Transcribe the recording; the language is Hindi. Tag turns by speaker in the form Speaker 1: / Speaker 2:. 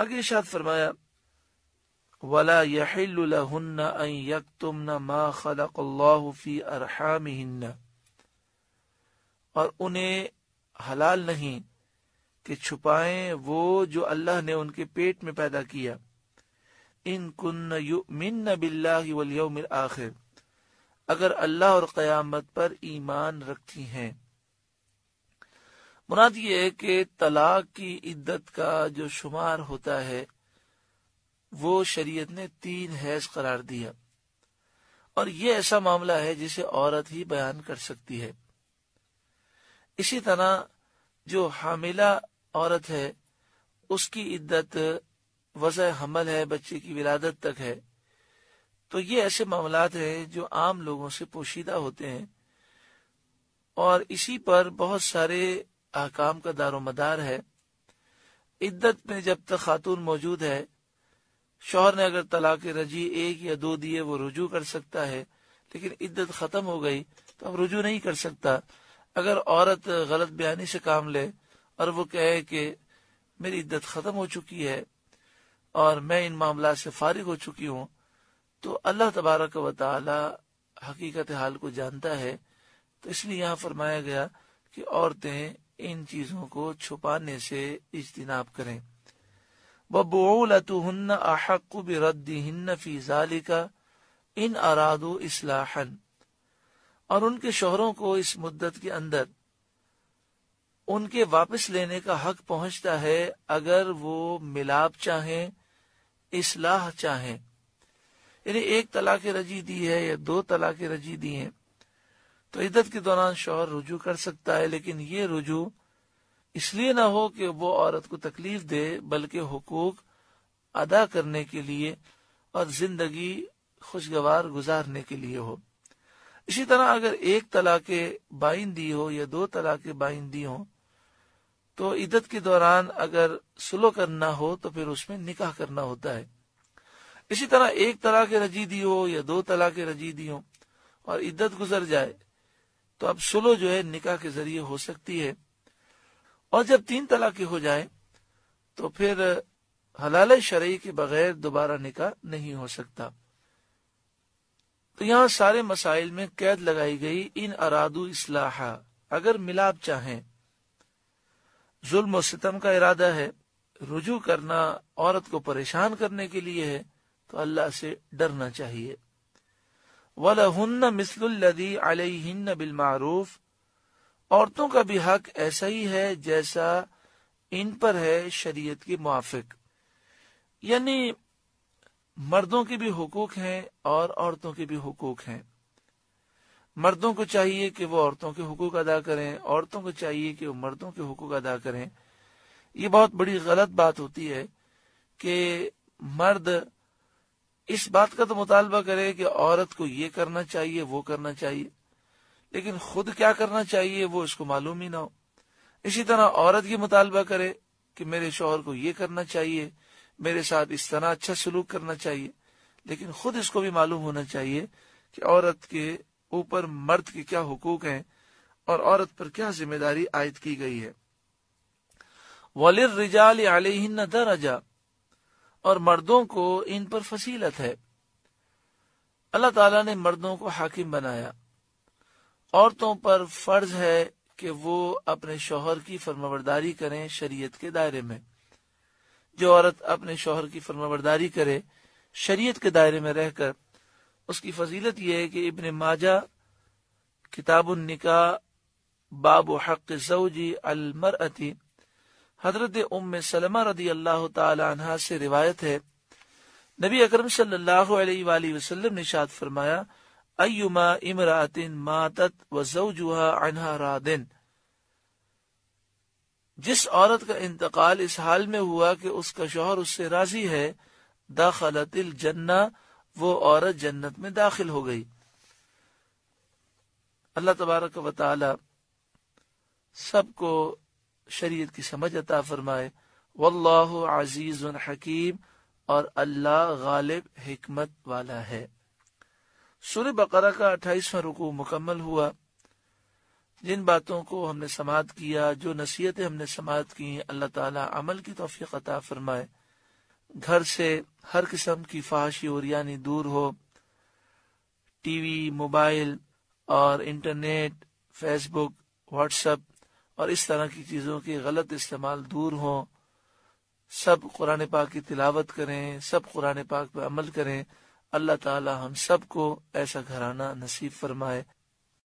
Speaker 1: आगे शाद फरमाया वला यहिल्लुन्ना मा खलक़ल्लाफ़ी अरहामिहिन्ना और उन्हें हलाल नहीं कि छुपाए वो जो अल्लाह ने उनके पेट में पैदा किया इन कुन्न मिन्न बिल्ला आखिर अगर अल्लाह और क़यामत पर ईमान रखती हैं मुराद ये है कि तलाक की इद्दत का जो शुमार होता है वो शरीयत ने तीन हैज करार दिया और ये ऐसा मामला है जिसे औरत ही बयान कर सकती है इसी तरह जो हामिला औरत है उसकी इद्दत वजह हमल है बच्चे की विलादत तक है तो ये ऐसे मामलात हैं जो आम लोगों से पोशीदा होते हैं और इसी पर बहुत सारे अहकाम का दारो मदार है इद्दत में जब तक खातून मौजूद है शोहर ने अगर तलाक रजी एक या दो दिए वो रुजू कर सकता है लेकिन इद्दत खत्म हो गई तो अब रुजू नहीं कर सकता अगर औरत गलत बयानी से काम ले और वो कहे कि मेरी इद्दत खत्म हो चुकी है और मैं इन मामला से फारिग हो चुकी हूँ तो अल्लाह तबारक व ताला हकीकत हाल को जानता है तो इसलिए यहाँ फरमाया गया कि औरतें इन चीजों को छुपाने से इज्तनाब करें बबूलतुन अहक बिरद्दिहिन्न फीजाली का इन अरादो इसलाहन और उनके शोहरों को इस मुद्दत के अंदर उनके वापस लेने का हक पहुंचता है अगर वो मिलाप चाहें इसलाह चाहें यानी एक तलाक रजी दी है या दो तलाक रजी दी हैं तो इद्दत के दौरान शोहर रुजू कर सकता है लेकिन ये रुजू इसलिए ना हो कि वो औरत को तकलीफ दे बल्कि हकूक अदा करने के लिए और जिंदगी खुशगवार गुजारने के लिए हो इसी तरह अगर एक तलाक बाइन दी हो या दो तलाक बाइन दी हो तो इद्दत के दौरान अगर सुलो करना हो तो फिर उसमें निकाह करना होता है इसी तरह एक तलाक रजी दी हो या दो तलाक रजी दी हो और इद्दत गुजर जाए तो अब सुलो जो है निकाह के जरिए हो सकती है और जब तीन तलाक हो जाए तो फिर हलाल शरा के बगैर दोबारा निकाह नहीं हो सकता तो यहां सारे मसाइल में कैद लगाई गई इन अरादू इसलाह अगर मिलाप चाहें जुल्म सितम का इरादा है रुजू करना औरत को परेशान करने के लिए है तो अल्लाह से डरना चाहिए वलहन्न मिसलदी अलहिन्न बिलमारूफ औरतों का भी हक ऐसा ही है जैसा इन पर है शरीयत के मुआफिक यानी मर्दों के भी हकूक हैं और औरतों के भी हकूक हैं मर्दों को चाहिए कि वो औरतों के हकूक अदा करें औरतों को चाहिए कि वो मर्दों के हकूक अदा करें ये बहुत बड़ी गलत बात होती है कि मर्द इस बात का तो मुतालबा करे कि औरत को ये करना चाहिए वो करना चाहिए लेकिन खुद क्या करना चाहिए वो इसको मालूम ही ना हो इसी तरह औरत ये मुतालबा करे कि मेरे शोहर को ये करना चाहिए मेरे साथ इस तरह अच्छा सलूक करना चाहिए लेकिन खुद इसको भी मालूम होना चाहिए कि औरत के ऊपर मर्द के क्या हुकूक हैं और औरत पर क्या जिम्मेदारी आयद की गई है वलिर रिजाल दर दराजा और मर्दों को इन पर फसीलत है अल्लाह ताला ने मर्दों को हाकिम बनाया औरतों पर फर्ज है कि वो अपने शोहर की फर्मावरदारी करें शरीयत के दायरे में जो औरत अपने शोहर की फर्माबरदारी करे शरीयत के दायरे में रहकर उसकी फजीलत यह है कि इब्ने माजा किताबुल निका बाब हक सऊजी अलमरअती हजरत उम सलमा रदी अल्लाह तहा से रिवायत है नबी अकरम सल्लल्लाहु अलैहि वसल्लम ने शाद फरमाया अयुमा इमरातिन मातत वजूहा अनहा जिस औरत का इंतकाल इस हाल में हुआ कि उसका शोहर उससे राजी है दाखलतिल जन्ना वो औरत जन्नत में दाखिल हो गई अल्लाह तबारक वाल सबको शरीयत की समझ अता फरमाए वल्लाहु अजीज हकीम और अल्लाह गालिब हमत वाला है सूर्य बकरा का अट्ठाईसवा रुकू मुकम्मल हुआ जिन बातों को हमने समात किया जो नसीहतें हमने समाप्त की अल्लाह ताला अमल की तोफ़ी अता फरमाए घर से हर किस्म की फाशी और यानी दूर हो टीवी मोबाइल और इंटरनेट फेसबुक व्हाट्सएप और इस तरह की चीज़ों के गलत इस्तेमाल दूर हों सब कुरान पाक की तिलावत करें सब कुरान पाक पर अमल करें अल्लाह ताला हम सबको ऐसा घराना नसीब फरमाए